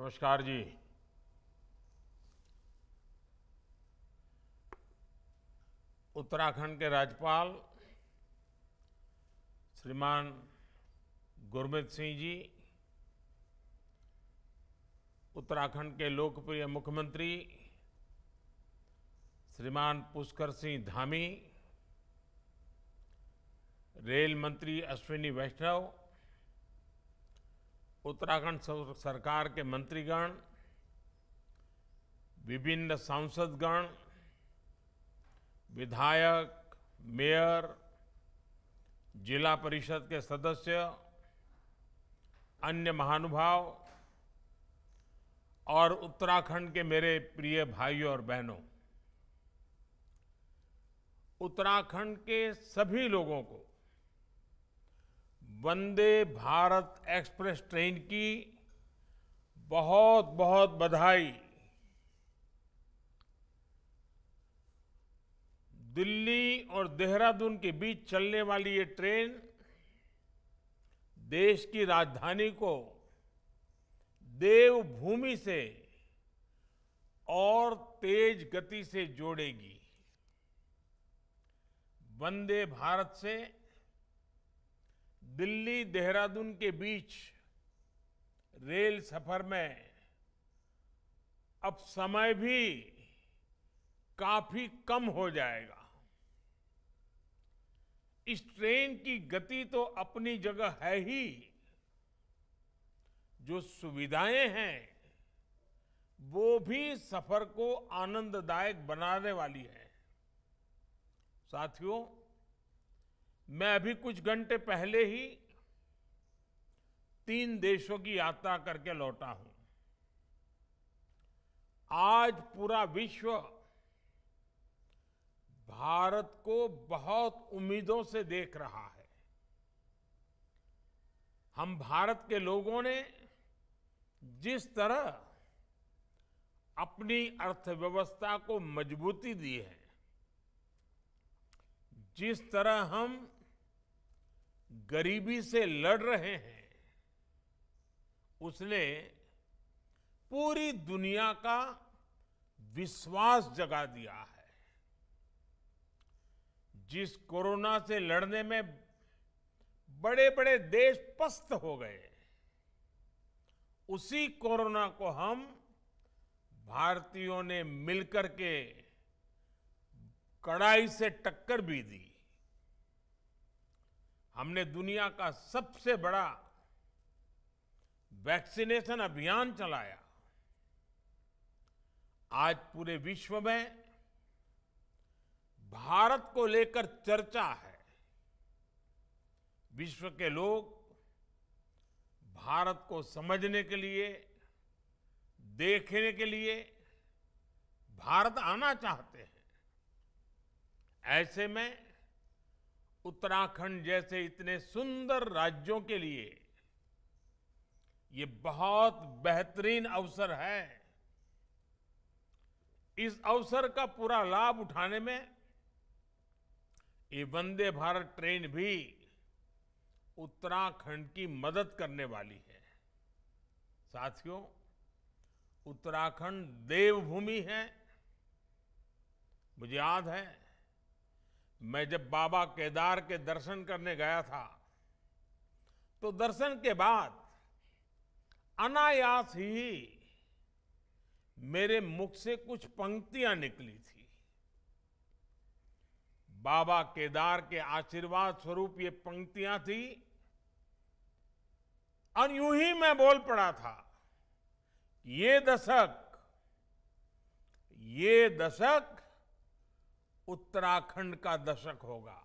नमस्कार जी उत्तराखंड के राज्यपाल श्रीमान गुरमित सिंह जी उत्तराखंड के लोकप्रिय मुख्यमंत्री श्रीमान पुष्कर सिंह धामी रेल मंत्री अश्विनी वैष्णव उत्तराखंड सरकार के मंत्रीगण विभिन्न सांसदगण विधायक मेयर जिला परिषद के सदस्य अन्य महानुभाव और उत्तराखंड के मेरे प्रिय भाइयों और बहनों उत्तराखंड के सभी लोगों को वंदे भारत एक्सप्रेस ट्रेन की बहुत बहुत बधाई दिल्ली और देहरादून के बीच चलने वाली ये ट्रेन देश की राजधानी को देवभूमि से और तेज गति से जोड़ेगी वंदे भारत से दिल्ली देहरादून के बीच रेल सफर में अब समय भी काफी कम हो जाएगा इस ट्रेन की गति तो अपनी जगह है ही जो सुविधाएं हैं वो भी सफर को आनंददायक बनाने वाली है साथियों मैं अभी कुछ घंटे पहले ही तीन देशों की यात्रा करके लौटा हूं आज पूरा विश्व भारत को बहुत उम्मीदों से देख रहा है हम भारत के लोगों ने जिस तरह अपनी अर्थव्यवस्था को मजबूती दी है जिस तरह हम गरीबी से लड़ रहे हैं उसने पूरी दुनिया का विश्वास जगा दिया है जिस कोरोना से लड़ने में बड़े बड़े देश पस्त हो गए उसी कोरोना को हम भारतीयों ने मिलकर के कड़ाई से टक्कर भी दी हमने दुनिया का सबसे बड़ा वैक्सीनेशन अभियान चलाया आज पूरे विश्व में भारत को लेकर चर्चा है विश्व के लोग भारत को समझने के लिए देखने के लिए भारत आना चाहते हैं ऐसे में उत्तराखंड जैसे इतने सुंदर राज्यों के लिए ये बहुत बेहतरीन अवसर है इस अवसर का पूरा लाभ उठाने में ये वंदे भारत ट्रेन भी उत्तराखंड की मदद करने वाली है साथियों उत्तराखंड देवभूमि है मुझे याद है मैं जब बाबा केदार के दर्शन करने गया था तो दर्शन के बाद अनायास ही मेरे मुख से कुछ पंक्तियां निकली थी बाबा केदार के आशीर्वाद स्वरूप ये पंक्तियां थी और यूं ही मैं बोल पड़ा था ये दशक ये दशक उत्तराखंड का दशक होगा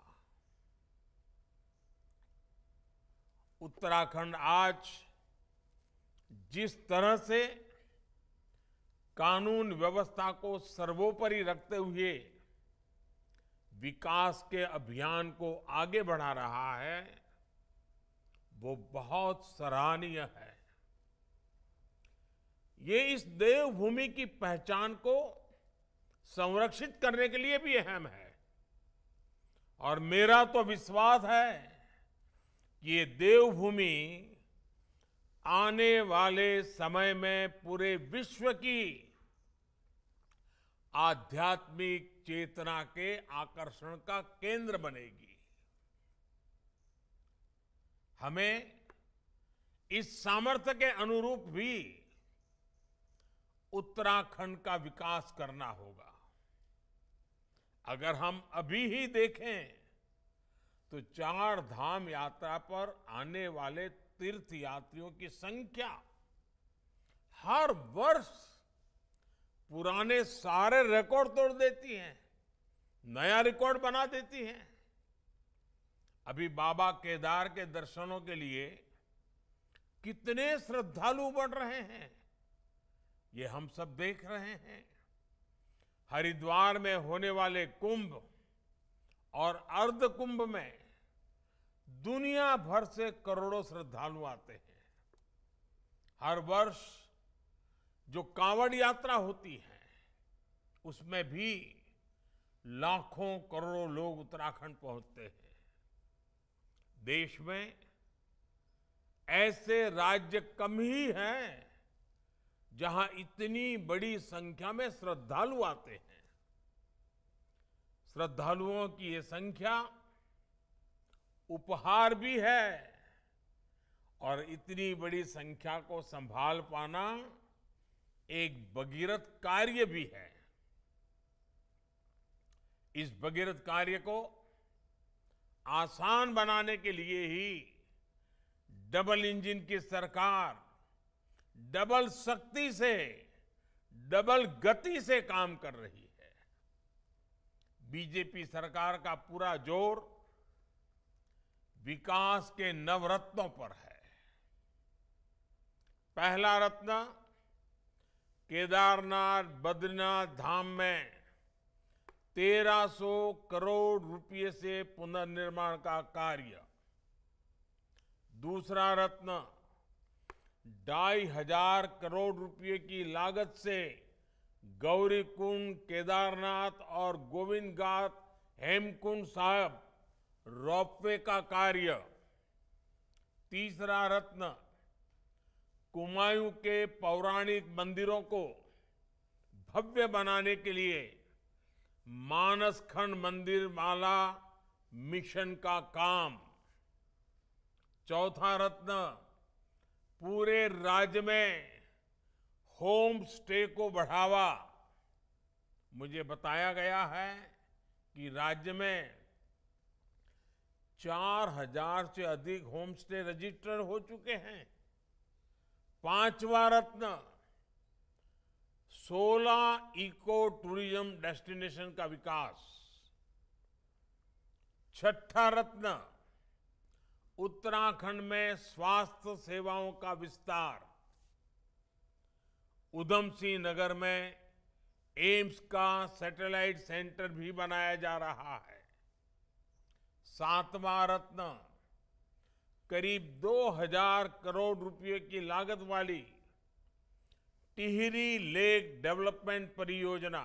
उत्तराखंड आज जिस तरह से कानून व्यवस्था को सर्वोपरि रखते हुए विकास के अभियान को आगे बढ़ा रहा है वो बहुत सराहनीय है ये इस देवभूमि की पहचान को संरक्षित करने के लिए भी अहम है और मेरा तो विश्वास है कि ये देवभूमि आने वाले समय में पूरे विश्व की आध्यात्मिक चेतना के आकर्षण का केंद्र बनेगी हमें इस सामर्थ्य के अनुरूप भी उत्तराखंड का विकास करना होगा अगर हम अभी ही देखें तो चार धाम यात्रा पर आने वाले तीर्थ यात्रियों की संख्या हर वर्ष पुराने सारे रिकॉर्ड तोड़ देती है नया रिकॉर्ड बना देती है अभी बाबा केदार के दर्शनों के लिए कितने श्रद्धालु बढ़ रहे हैं ये हम सब देख रहे हैं हरिद्वार में होने वाले कुंभ और अर्ध कुंभ में दुनिया भर से करोड़ों श्रद्धालु आते हैं हर वर्ष जो कांवड़ यात्रा होती है उसमें भी लाखों करोड़ों लोग उत्तराखंड पहुंचते हैं देश में ऐसे राज्य कम ही हैं जहां इतनी बड़ी संख्या में श्रद्धालु आते हैं श्रद्धालुओं की ये संख्या उपहार भी है और इतनी बड़ी संख्या को संभाल पाना एक भगीरथ कार्य भी है इस भगीरथ कार्य को आसान बनाने के लिए ही डबल इंजन की सरकार डबल शक्ति से डबल गति से काम कर रही है बीजेपी सरकार का पूरा जोर विकास के नवरत्नों पर है पहला रत्न केदारनाथ बद्रीनाथ धाम में 1300 करोड़ रुपये से पुनर्निर्माण का कार्य दूसरा रत्न ढाई हजार करोड़ रुपए की लागत से गौरीकुंड केदारनाथ और गोविंद घाट हेमकुंड साहब रोपवे का कार्य तीसरा रत्न कुमायूं के पौराणिक मंदिरों को भव्य बनाने के लिए मानसखंड मंदिर माला मिशन का काम चौथा रत्न पूरे राज्य में होम स्टे को बढ़ावा मुझे बताया गया है कि राज्य में चार हजार से अधिक होम स्टे रजिस्टर हो चुके हैं पांचवा रत्न सोलह इको टूरिज्म डेस्टिनेशन का विकास छठा रत्न उत्तराखंड में स्वास्थ्य सेवाओं का विस्तार उधम सिंह नगर में एम्स का सैटेलाइट सेंटर भी बनाया जा रहा है सातवा रत्न करीब 2000 करोड़ रुपए की लागत वाली टिहरी लेक डेवलपमेंट परियोजना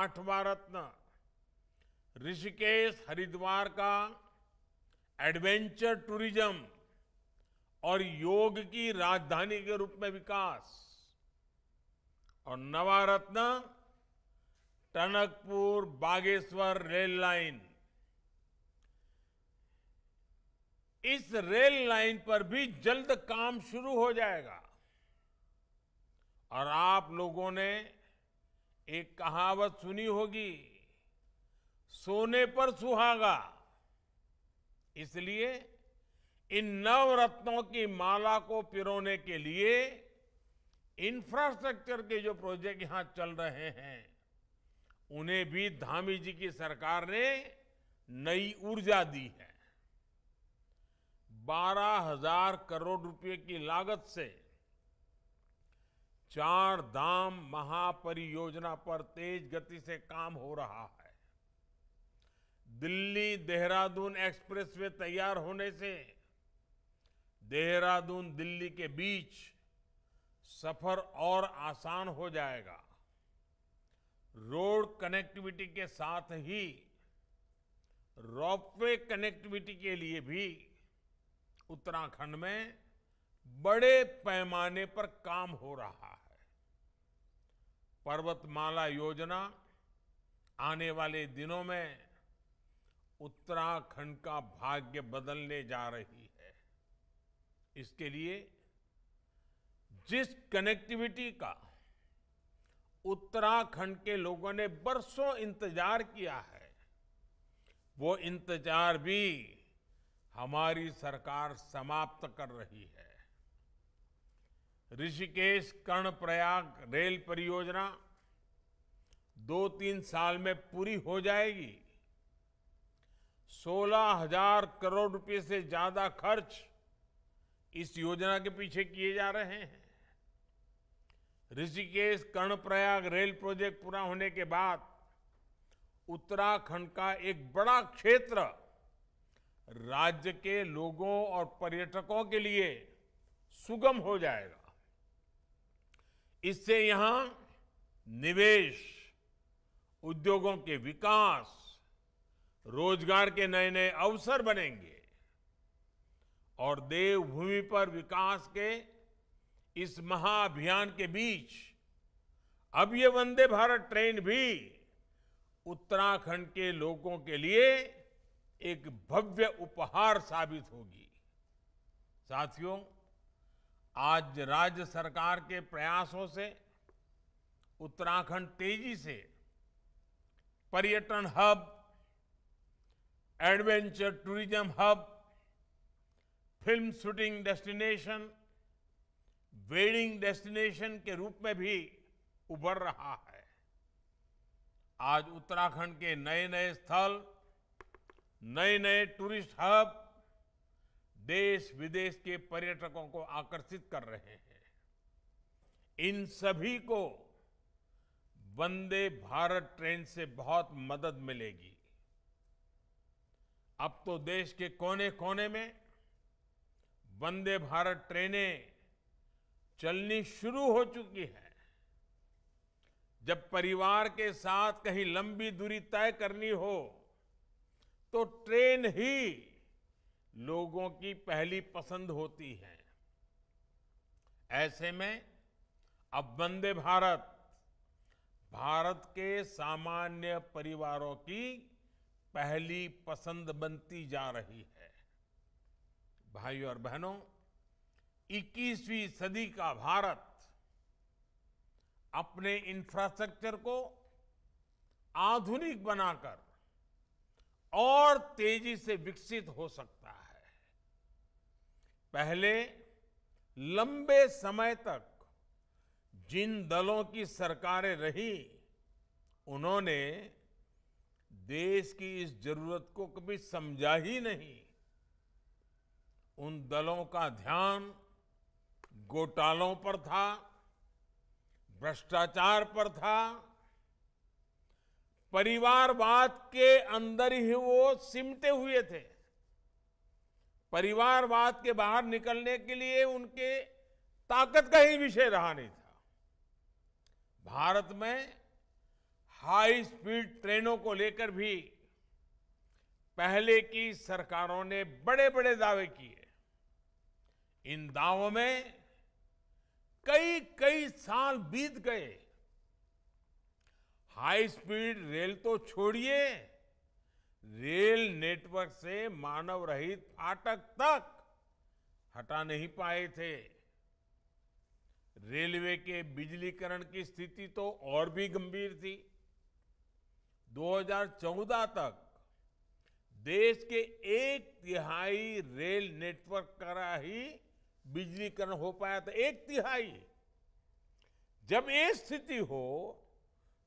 आठवां रत्न ऋषिकेश हरिद्वार का एडवेंचर टूरिज्म और योग की राजधानी के रूप में विकास और नवारत्न टनकपुर बागेश्वर रेल लाइन इस रेल लाइन पर भी जल्द काम शुरू हो जाएगा और आप लोगों ने एक कहावत सुनी होगी सोने पर सुहागा इसलिए इन नवरत्नों की माला को पिरोने के लिए इंफ्रास्ट्रक्चर के जो प्रोजेक्ट यहां चल रहे हैं उन्हें भी धामी जी की सरकार ने नई ऊर्जा दी है बारह हजार करोड़ रुपए की लागत से चार धाम महापरियोजना पर तेज गति से काम हो रहा है दिल्ली देहरादून एक्सप्रेसवे तैयार होने से देहरादून दिल्ली के बीच सफर और आसान हो जाएगा रोड कनेक्टिविटी के साथ ही रॉपवे कनेक्टिविटी के लिए भी उत्तराखंड में बड़े पैमाने पर काम हो रहा है पर्वतमाला योजना आने वाले दिनों में उत्तराखंड का भाग्य बदलने जा रही है इसके लिए जिस कनेक्टिविटी का उत्तराखंड के लोगों ने बरसों इंतजार किया है वो इंतजार भी हमारी सरकार समाप्त कर रही है ऋषिकेश कर्णप्रयाग रेल परियोजना दो तीन साल में पूरी हो जाएगी सोलह हजार करोड़ रुपए से ज्यादा खर्च इस योजना के पीछे किए जा रहे हैं ऋषिकेश कर्णप्रयाग रेल प्रोजेक्ट पूरा होने के बाद उत्तराखंड का एक बड़ा क्षेत्र राज्य के लोगों और पर्यटकों के लिए सुगम हो जाएगा इससे यहां निवेश उद्योगों के विकास रोजगार के नए नए अवसर बनेंगे और देवभूमि पर विकास के इस महाअभियान के बीच अब ये वंदे भारत ट्रेन भी उत्तराखंड के लोगों के लिए एक भव्य उपहार साबित होगी साथियों आज राज्य सरकार के प्रयासों से उत्तराखंड तेजी से पर्यटन hub adventure tourism hub film shooting destination wedding destination के रूप में भी उभर रहा है आज उत्तराखंड के नए नए स्थल नए नए टूरिस्ट हब देश विदेश के पर्यटकों को आकर्षित कर रहे हैं इन सभी को वंदे भारत ट्रेन से बहुत मदद मिलेगी अब तो देश के कोने कोने में वंदे भारत ट्रेनें चलनी शुरू हो चुकी है जब परिवार के साथ कहीं लंबी दूरी तय करनी हो तो ट्रेन ही लोगों की पहली पसंद होती है ऐसे में अब वंदे भारत भारत के सामान्य परिवारों की पहली पसंद बनती जा रही है भाइयों और बहनों 21वीं सदी का भारत अपने इंफ्रास्ट्रक्चर को आधुनिक बनाकर और तेजी से विकसित हो सकता है पहले लंबे समय तक जिन दलों की सरकारें रही उन्होंने देश की इस जरूरत को कभी समझा ही नहीं उन दलों का ध्यान घोटालों पर था भ्रष्टाचार पर था परिवारवाद के अंदर ही वो सिमटे हुए थे परिवारवाद के बाहर निकलने के लिए उनके ताकत का ही विषय रहा नहीं था भारत में हाई स्पीड ट्रेनों को लेकर भी पहले की सरकारों ने बड़े बड़े दावे किए इन दावों में कई कई साल बीत गए हाई स्पीड रेल तो छोड़िए रेल नेटवर्क से मानव रहित फाटक तक हटा नहीं पाए थे रेलवे के बिजलीकरण की स्थिति तो और भी गंभीर थी 2014 तक देश के एक तिहाई रेल नेटवर्क का ही बिजलीकरण हो पाया था एक तिहाई जब ये स्थिति हो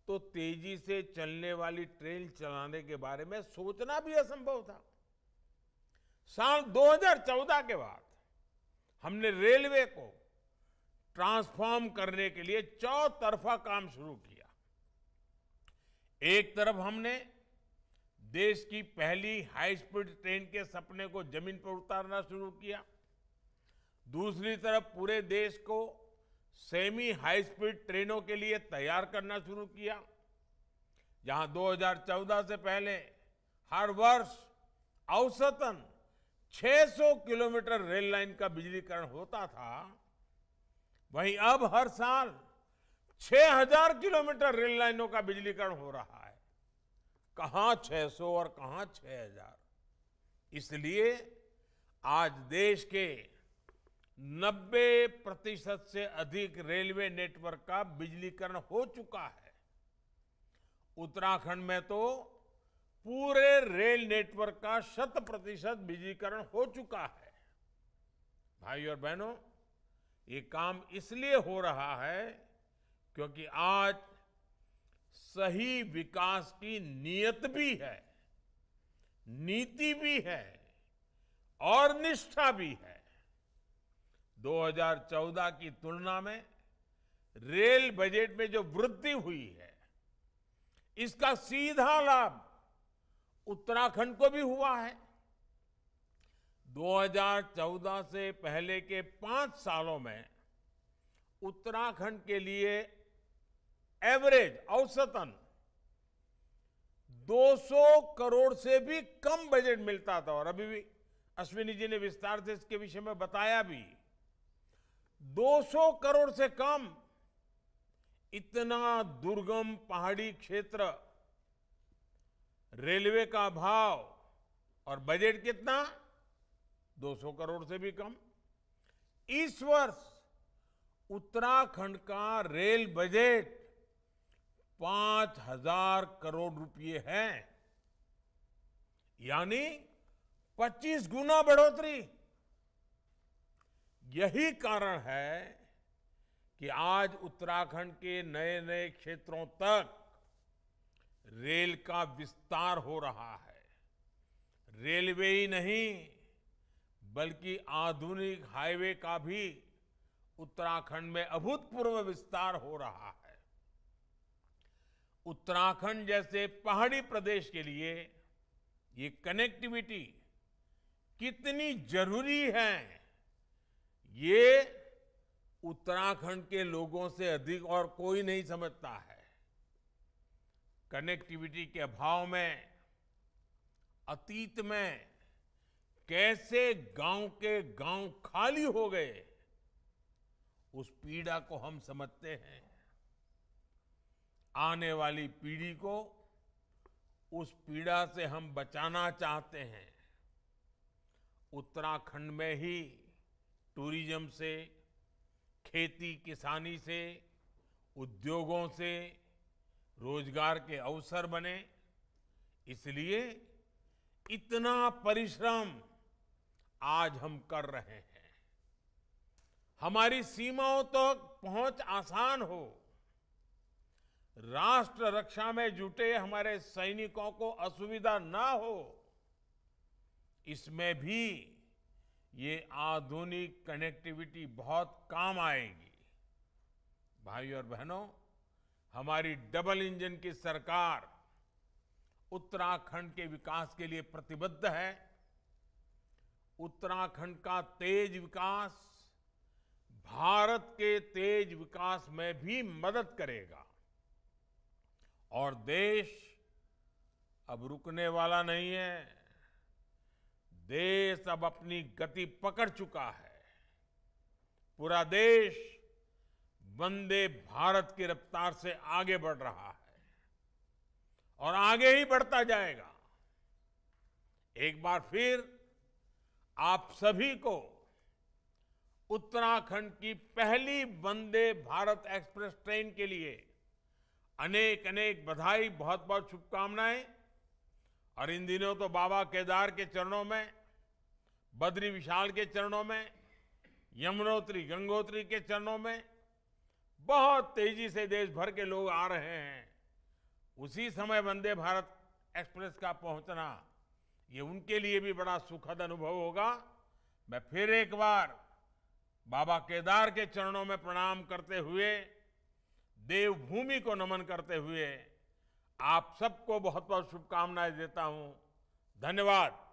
तो तेजी से चलने वाली ट्रेन चलाने के बारे में सोचना भी असंभव था साल 2014 के बाद हमने रेलवे को ट्रांसफॉर्म करने के लिए चौतरफा काम शुरू किया एक तरफ हमने देश की पहली हाई स्पीड ट्रेन के सपने को जमीन पर उतारना शुरू किया दूसरी तरफ पूरे देश को सेमी हाई स्पीड ट्रेनों के लिए तैयार करना शुरू किया जहां 2014 से पहले हर वर्ष औसतन 600 किलोमीटर रेल लाइन का बिजलीकरण होता था वहीं अब हर साल 6000 किलोमीटर रेल लाइनों का बिजलीकरण हो रहा है कहाँ 600 और कहाँ 6000 इसलिए आज देश के 90 प्रतिशत से अधिक रेलवे नेटवर्क का बिजलीकरण हो चुका है उत्तराखंड में तो पूरे रेल नेटवर्क का शत प्रतिशत बिजलीकरण हो चुका है भाई और बहनों ये काम इसलिए हो रहा है क्योंकि आज सही विकास की नीयत भी है नीति भी है और निष्ठा भी है 2014 की तुलना में रेल बजट में जो वृद्धि हुई है इसका सीधा लाभ उत्तराखंड को भी हुआ है 2014 से पहले के पांच सालों में उत्तराखंड के लिए एवरेज औसतन 200 करोड़ से भी कम बजट मिलता था और अभी भी अश्विनी जी ने विस्तार से इसके विषय में बताया भी 200 करोड़ से कम इतना दुर्गम पहाड़ी क्षेत्र रेलवे का भाव और बजट कितना 200 करोड़ से भी कम इस वर्ष उत्तराखंड का रेल बजट पांच हजार करोड़ रुपए है यानी पच्चीस गुना बढ़ोतरी यही कारण है कि आज उत्तराखंड के नए नए क्षेत्रों तक रेल का विस्तार हो रहा है रेलवे ही नहीं बल्कि आधुनिक हाईवे का भी उत्तराखंड में अभूतपूर्व विस्तार हो रहा है उत्तराखंड जैसे पहाड़ी प्रदेश के लिए ये कनेक्टिविटी कितनी जरूरी है ये उत्तराखंड के लोगों से अधिक और कोई नहीं समझता है कनेक्टिविटी के अभाव में अतीत में कैसे गांव के गांव खाली हो गए उस पीड़ा को हम समझते हैं आने वाली पीढ़ी को उस पीड़ा से हम बचाना चाहते हैं उत्तराखंड में ही टूरिज्म से खेती किसानी से उद्योगों से रोजगार के अवसर बने इसलिए इतना परिश्रम आज हम कर रहे हैं हमारी सीमाओं तक तो पहुंच आसान हो राष्ट्र रक्षा में जुटे हमारे सैनिकों को असुविधा ना हो इसमें भी ये आधुनिक कनेक्टिविटी बहुत काम आएगी भाई और बहनों हमारी डबल इंजन की सरकार उत्तराखंड के विकास के लिए प्रतिबद्ध है उत्तराखंड का तेज विकास भारत के तेज विकास में भी मदद करेगा और देश अब रुकने वाला नहीं है देश अब अपनी गति पकड़ चुका है पूरा देश वंदे भारत की रफ्तार से आगे बढ़ रहा है और आगे ही बढ़ता जाएगा एक बार फिर आप सभी को उत्तराखंड की पहली वंदे भारत एक्सप्रेस ट्रेन के लिए अनेक अनेक बधाई बहुत बहुत शुभकामनाएं और इन दिनों तो बाबा केदार के चरणों में बद्री विशाल के चरणों में यमुनोत्री गंगोत्री के चरणों में बहुत तेजी से देश भर के लोग आ रहे हैं उसी समय वंदे भारत एक्सप्रेस का पहुंचना ये उनके लिए भी बड़ा सुखद अनुभव होगा मैं फिर एक बार बाबा केदार के चरणों में प्रणाम करते हुए देवभूमि को नमन करते हुए आप सबको बहुत बहुत शुभकामनाएं देता हूं धन्यवाद